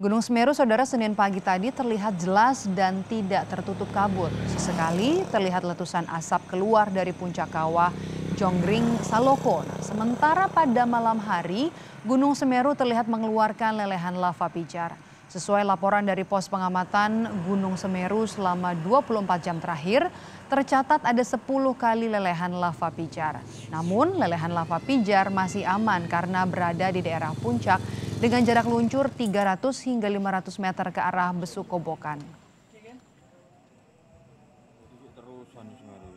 Gunung Semeru saudara Senin pagi tadi terlihat jelas dan tidak tertutup kabut. Sesekali terlihat letusan asap keluar dari puncak kawah Jonggring Saloko. Nah, sementara pada malam hari Gunung Semeru terlihat mengeluarkan lelehan lava pijar. Sesuai laporan dari pos pengamatan Gunung Semeru selama 24 jam terakhir, tercatat ada 10 kali lelehan lava pijar. Namun lelehan lava pijar masih aman karena berada di daerah puncak dengan jarak luncur 300 hingga 500 meter ke arah Besukobokan. Terus anu,